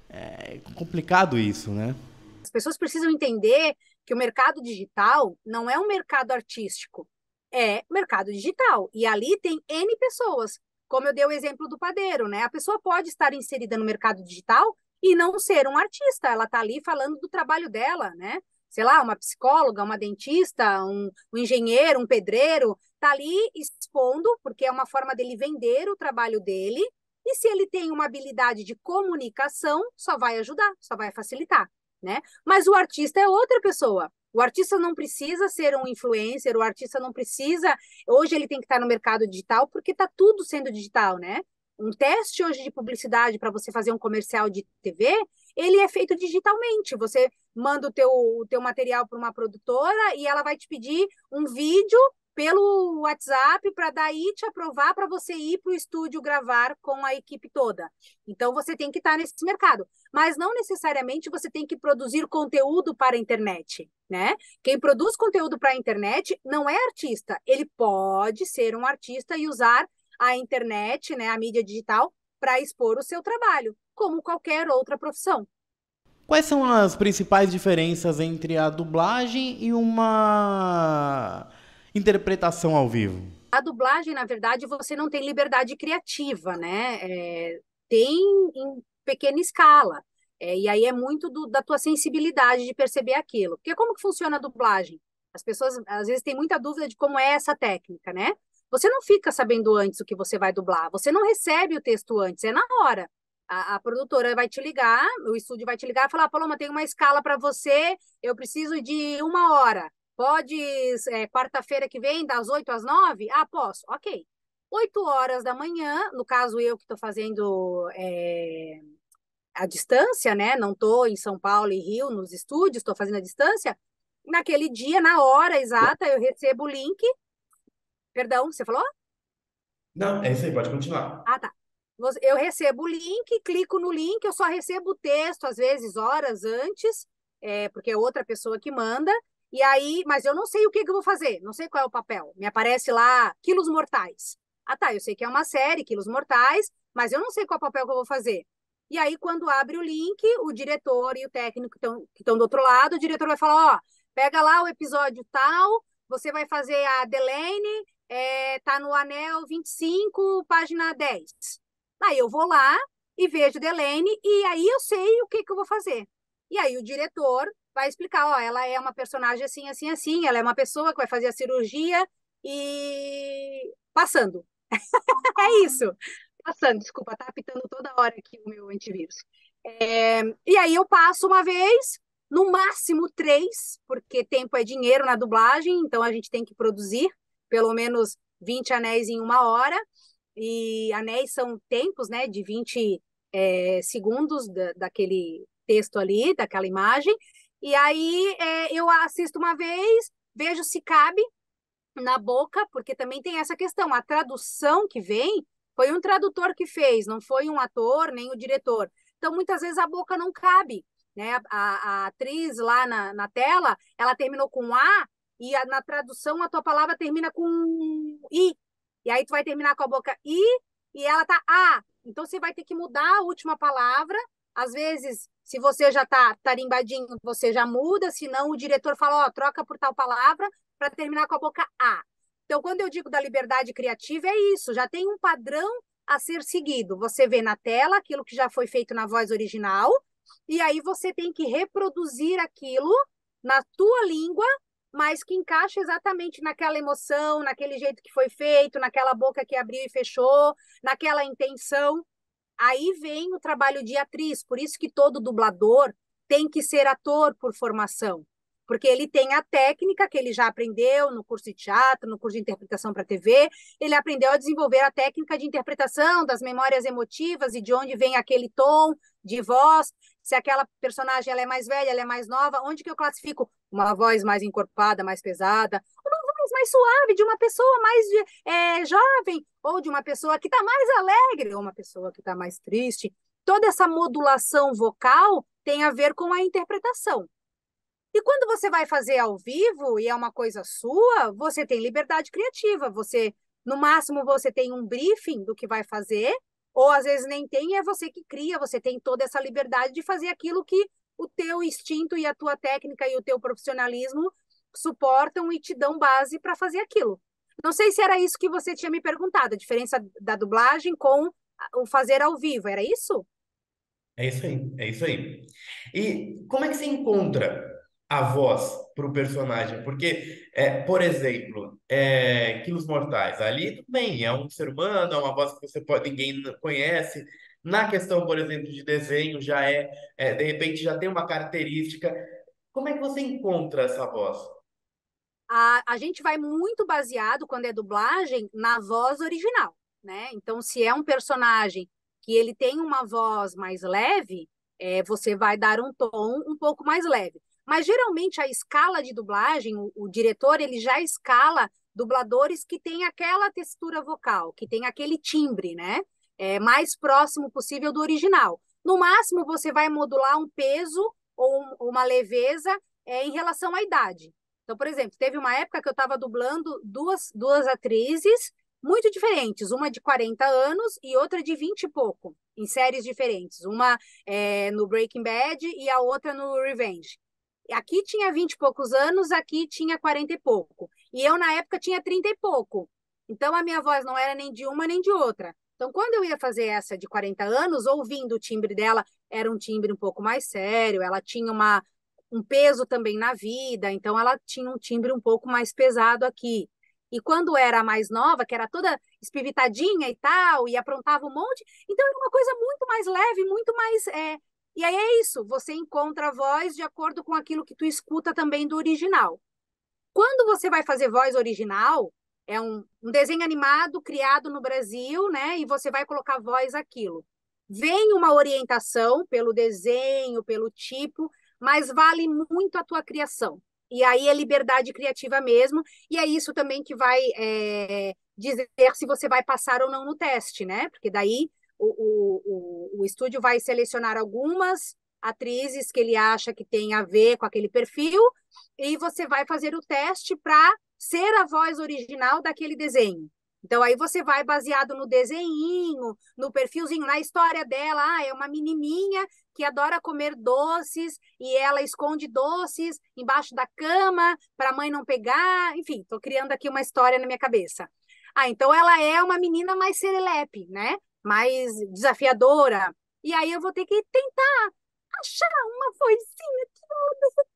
É complicado isso, né? As pessoas precisam entender que o mercado digital não é um mercado artístico, é mercado digital. E ali tem N pessoas, como eu dei o exemplo do padeiro, né? A pessoa pode estar inserida no mercado digital e não ser um artista, ela está ali falando do trabalho dela, né? sei lá, uma psicóloga, uma dentista, um, um engenheiro, um pedreiro, está ali expondo, porque é uma forma dele vender o trabalho dele, e se ele tem uma habilidade de comunicação, só vai ajudar, só vai facilitar, né? Mas o artista é outra pessoa. O artista não precisa ser um influencer, o artista não precisa. Hoje ele tem que estar no mercado digital porque está tudo sendo digital, né? Um teste hoje de publicidade para você fazer um comercial de TV ele é feito digitalmente. Você manda o teu, o teu material para uma produtora e ela vai te pedir um vídeo pelo WhatsApp para daí te aprovar para você ir para o estúdio gravar com a equipe toda. Então você tem que estar tá nesse mercado, mas não necessariamente você tem que produzir conteúdo para a internet, né? Quem produz conteúdo para a internet não é artista, ele pode ser um artista e usar a internet, né, a mídia digital para expor o seu trabalho como qualquer outra profissão. Quais são as principais diferenças entre a dublagem e uma interpretação ao vivo? A dublagem, na verdade, você não tem liberdade criativa, né? É, tem em pequena escala. É, e aí é muito do, da tua sensibilidade de perceber aquilo. Porque como que funciona a dublagem? As pessoas, às vezes, têm muita dúvida de como é essa técnica, né? Você não fica sabendo antes o que você vai dublar, você não recebe o texto antes, é na hora. A, a, produtora vai te ligar, o estúdio vai te ligar e falar: Paloma, tem uma escala para você, eu preciso de uma hora. Pode, é, quarta-feira que vem, das 8 às 9? Ah, posso. Ok. 8 horas da manhã, no caso eu que estou fazendo é, a distância, né? Não estou em São Paulo e Rio, nos estúdios, estou fazendo a distância. Naquele dia, na hora exata, eu recebo o link. Perdão, você falou? Não, é isso aí, pode continuar. Ah, tá. Eu recebo o link, clico no link, eu só recebo o texto, às vezes horas antes, é, porque é outra pessoa que manda, e aí, mas eu não sei o que, que eu vou fazer, não sei qual é o papel. Me aparece lá Quilos Mortais. Ah, tá, eu sei que é uma série, Quilos Mortais, mas eu não sei qual papel que eu vou fazer. E aí, quando abre o link, o diretor e o técnico que estão do outro lado, o diretor vai falar: ó, pega lá o episódio tal, você vai fazer a Delaney, é, tá no anel 25, página 10. Aí eu vou lá e vejo Delene e aí eu sei o que, que eu vou fazer. E aí o diretor vai explicar, ó, ela é uma personagem assim, assim, assim, ela é uma pessoa que vai fazer a cirurgia e passando. é isso. Passando, desculpa, tá apitando toda hora aqui o meu antivírus. É... e aí eu passo uma vez, no máximo três, porque tempo é dinheiro na dublagem, então a gente tem que produzir pelo menos 20 anéis em uma hora e anéis são tempos né, de 20 é, segundos da, daquele texto ali, daquela imagem. E aí é, eu assisto uma vez, vejo se cabe na boca, porque também tem essa questão. A tradução que vem foi um tradutor que fez, não foi um ator nem o diretor. Então, muitas vezes a boca não cabe. Né? A, a atriz lá na, na tela, ela terminou com A e a, na tradução a tua palavra termina com I. E aí tu vai terminar com a boca i e ela tá a. Então você vai ter que mudar a última palavra. Às vezes, se você já tá tarimbadinho, você já muda, senão o diretor fala, ó, oh, troca por tal palavra para terminar com a boca a. Então, quando eu digo da liberdade criativa, é isso, já tem um padrão a ser seguido. Você vê na tela aquilo que já foi feito na voz original, e aí você tem que reproduzir aquilo na tua língua mas que encaixa exatamente naquela emoção, naquele jeito que foi feito, naquela boca que abriu e fechou, naquela intenção. Aí vem o trabalho de atriz, por isso que todo dublador tem que ser ator por formação, porque ele tem a técnica que ele já aprendeu no curso de teatro, no curso de interpretação para TV, ele aprendeu a desenvolver a técnica de interpretação das memórias emotivas e de onde vem aquele tom de voz se aquela personagem ela é mais velha, ela é mais nova, onde que eu classifico uma voz mais encorpada, mais pesada, uma voz mais suave de uma pessoa mais é, jovem, ou de uma pessoa que está mais alegre, ou uma pessoa que está mais triste. Toda essa modulação vocal tem a ver com a interpretação. E quando você vai fazer ao vivo e é uma coisa sua, você tem liberdade criativa, você no máximo você tem um briefing do que vai fazer ou às vezes nem tem, é você que cria, você tem toda essa liberdade de fazer aquilo que o teu instinto e a tua técnica e o teu profissionalismo suportam e te dão base para fazer aquilo. Não sei se era isso que você tinha me perguntado, a diferença da dublagem com o fazer ao vivo, era isso? É isso aí, é isso aí. E como é que você encontra a voz para o personagem. Porque, é, por exemplo, é, Quilos Mortais, ali tudo bem, é um ser humano, é uma voz que você pode, ninguém conhece. Na questão, por exemplo, de desenho, já é, é de repente, já tem uma característica. Como é que você encontra essa voz? A, a gente vai muito baseado, quando é dublagem, na voz original, né? Então, se é um personagem que ele tem uma voz mais leve, é, você vai dar um tom um pouco mais leve. Mas geralmente a escala de dublagem, o, o diretor ele já escala dubladores que têm aquela textura vocal, que tem aquele timbre, né? É, mais próximo possível do original. No máximo, você vai modular um peso ou um, uma leveza é, em relação à idade. Então, por exemplo, teve uma época que eu estava dublando duas, duas atrizes muito diferentes, uma de 40 anos e outra de 20 e pouco, em séries diferentes, uma é, no Breaking Bad e a outra no Revenge. Aqui tinha 20 e poucos anos, aqui tinha 40 e pouco. E eu, na época, tinha 30 e pouco. Então, a minha voz não era nem de uma nem de outra. Então, quando eu ia fazer essa de 40 anos, ouvindo o timbre dela, era um timbre um pouco mais sério, ela tinha uma, um peso também na vida, então ela tinha um timbre um pouco mais pesado aqui. E quando era mais nova, que era toda espivitadinha e tal, e aprontava um monte, então era uma coisa muito mais leve, muito mais é, e aí é isso, você encontra a voz de acordo com aquilo que tu escuta também do original. Quando você vai fazer voz original, é um, um desenho animado criado no Brasil, né? E você vai colocar voz aquilo. Vem uma orientação pelo desenho, pelo tipo, mas vale muito a tua criação. E aí é liberdade criativa mesmo, e é isso também que vai é, dizer se você vai passar ou não no teste, né? Porque daí o, o, o estúdio vai selecionar algumas atrizes que ele acha que tem a ver com aquele perfil, e você vai fazer o teste para ser a voz original daquele desenho. Então, aí você vai baseado no desenho, no perfilzinho, na história dela. Ah, é uma menininha que adora comer doces e ela esconde doces embaixo da cama para a mãe não pegar. Enfim, estou criando aqui uma história na minha cabeça. Ah, então ela é uma menina mais serelepe, né? mais desafiadora. E aí eu vou ter que tentar achar uma vozinha toda.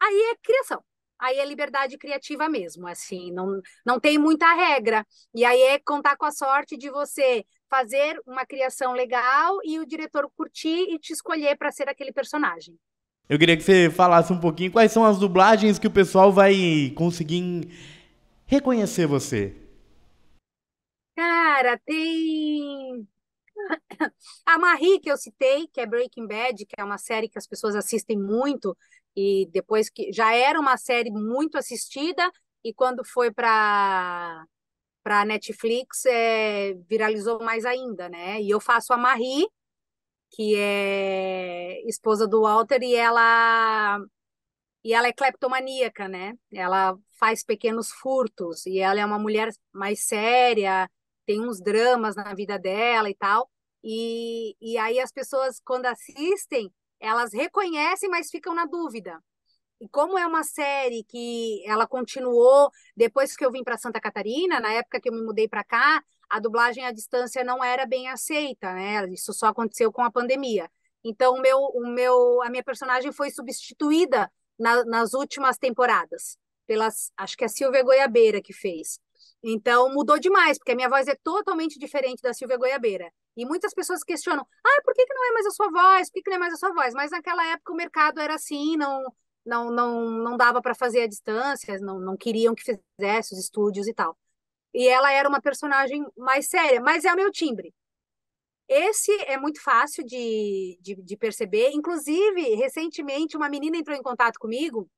Aí é criação. Aí é liberdade criativa mesmo, assim, não, não tem muita regra. E aí é contar com a sorte de você fazer uma criação legal e o diretor curtir e te escolher para ser aquele personagem. Eu queria que você falasse um pouquinho quais são as dublagens que o pessoal vai conseguir reconhecer você. Cara, tem a Marie que eu citei, que é Breaking Bad, que é uma série que as pessoas assistem muito e depois que já era uma série muito assistida e quando foi para para Netflix é, viralizou mais ainda, né? E eu faço a Marie, que é esposa do Walter e ela e ela é cleptomaníaca, né? Ela faz pequenos furtos e ela é uma mulher mais séria tem uns dramas na vida dela e tal. E, e aí as pessoas, quando assistem, elas reconhecem, mas ficam na dúvida. E como é uma série que ela continuou depois que eu vim para Santa Catarina, na época que eu me mudei para cá, a dublagem à distância não era bem aceita, né? Isso só aconteceu com a pandemia. Então, o meu, o meu, a minha personagem foi substituída na, nas últimas temporadas pelas, acho que a é Silvia Goiabeira que fez. Então mudou demais, porque a minha voz é totalmente diferente da Silvia Goiabeira. E muitas pessoas questionam: ah, por que, que não é mais a sua voz? Por que, que não é mais a sua voz? Mas naquela época o mercado era assim, não não não, não dava para fazer a distância, não, não queriam que fizesse os estúdios e tal. E ela era uma personagem mais séria, mas é o meu timbre. Esse é muito fácil de, de, de perceber. Inclusive, recentemente, uma menina entrou em contato comigo,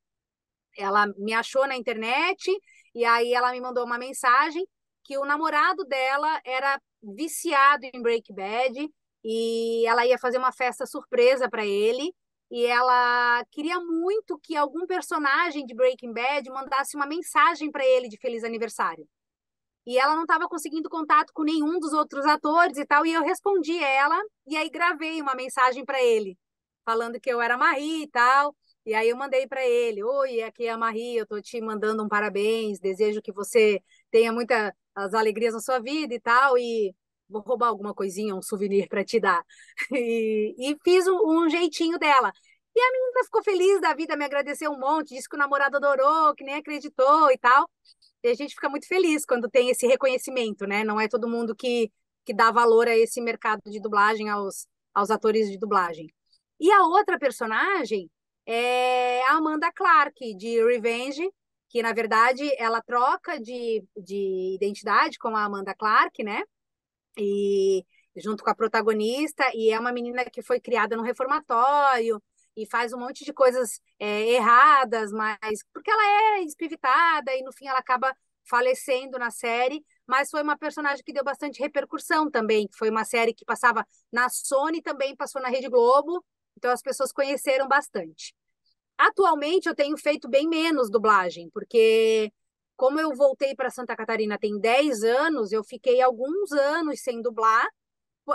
ela me achou na internet e aí ela me mandou uma mensagem que o namorado dela era viciado em Break Bad e ela ia fazer uma festa surpresa para ele e ela queria muito que algum personagem de Breaking Bad mandasse uma mensagem para ele de feliz aniversário. E ela não estava conseguindo contato com nenhum dos outros atores e tal, e eu respondi ela e aí gravei uma mensagem para ele, falando que eu era Marie e tal. E aí eu mandei para ele: Oi, aqui é a Marie, eu tô te mandando um parabéns, desejo que você tenha muitas alegrias na sua vida e tal. E vou roubar alguma coisinha, um souvenir para te dar. E, e fiz um, um, jeitinho dela. E a menina ficou feliz da vida, me agradeceu um monte, disse que o namorado adorou, que nem acreditou e tal. E a gente fica muito feliz quando tem esse reconhecimento, né? Não é todo mundo que, que dá valor a esse mercado de dublagem, aos, aos atores de dublagem. E a outra personagem, é a Amanda Clark, de Revenge, que na verdade ela troca de, de identidade com a Amanda Clark, né? E junto com a protagonista, e é uma menina que foi criada no reformatório e faz um monte de coisas é, erradas, mas porque ela é espivitada e no fim ela acaba falecendo na série, mas foi uma personagem que deu bastante repercussão também, foi uma série que passava na Sony também, passou na Rede Globo, então as pessoas conheceram bastante. Atualmente eu tenho feito bem menos dublagem, porque como eu voltei para Santa Catarina tem 10 anos, eu fiquei alguns anos sem dublar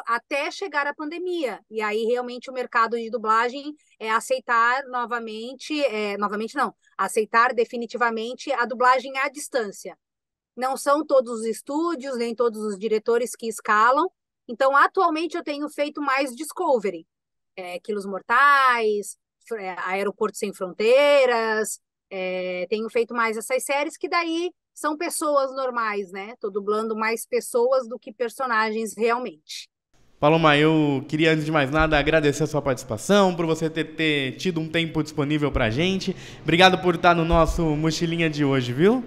até chegar a pandemia. E aí realmente o mercado de dublagem é aceitar novamente, é, novamente não, aceitar definitivamente a dublagem à distância. Não são todos os estúdios, nem todos os diretores que escalam. Então, atualmente eu tenho feito mais discovery, é, Quilos Mortais, é, Aeroporto Sem Fronteiras, é, tenho feito mais essas séries que daí são pessoas normais, né? Tô dublando mais pessoas do que personagens realmente. Paloma, eu queria antes de mais nada agradecer a sua participação, por você ter, ter tido um tempo disponível pra gente. Obrigado por estar no nosso mochilinha de hoje, viu?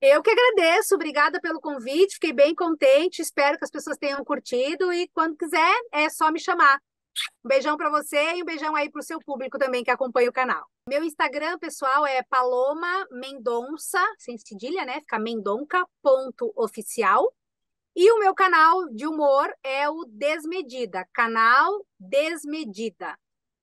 Eu que agradeço, obrigada pelo convite, fiquei bem contente, espero que as pessoas tenham curtido e quando quiser é só me chamar. Um beijão para você e um beijão aí para o seu público também que acompanha o canal. Meu Instagram, pessoal, é paloma mendonça, sem cedilha, né? Fica mendonca.oficial. E o meu canal de humor é o Desmedida, canal Desmedida.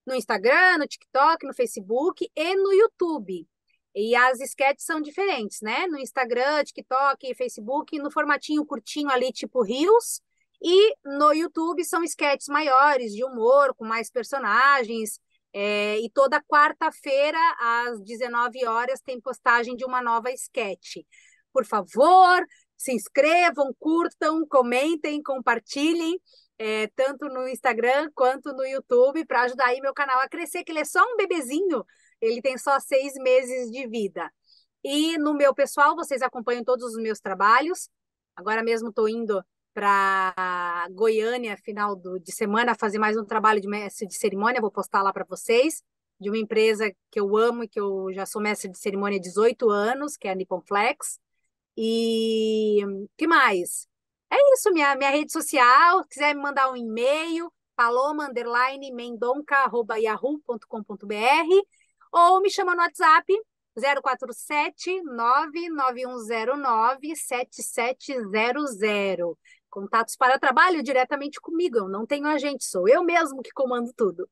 No Instagram, no TikTok, no Facebook e no YouTube. E as sketches são diferentes, né? No Instagram, TikTok, Facebook, no formatinho curtinho ali, tipo Rios. E no YouTube são esquetes maiores, de humor, com mais personagens. É, e toda quarta-feira, às 19 horas, tem postagem de uma nova esquete. Por favor, se inscrevam, curtam, comentem, compartilhem, é, tanto no Instagram quanto no YouTube, para ajudar aí meu canal a crescer, que ele é só um bebezinho, ele tem só seis meses de vida. E no meu pessoal, vocês acompanham todos os meus trabalhos. Agora mesmo estou indo para Goiânia final do, de semana fazer mais um trabalho de mestre de cerimônia, vou postar lá para vocês, de uma empresa que eu amo e que eu já sou mestre de cerimônia há 18 anos, que é a Nippon Flex. E que mais? É isso, minha, minha rede social, quiser me mandar um e-mail, paloma_mendonca@yahoo.com.br ou me chama no WhatsApp 047 99109 7700. Contatos para trabalho diretamente comigo, eu não tenho agente, sou eu mesmo que comando tudo.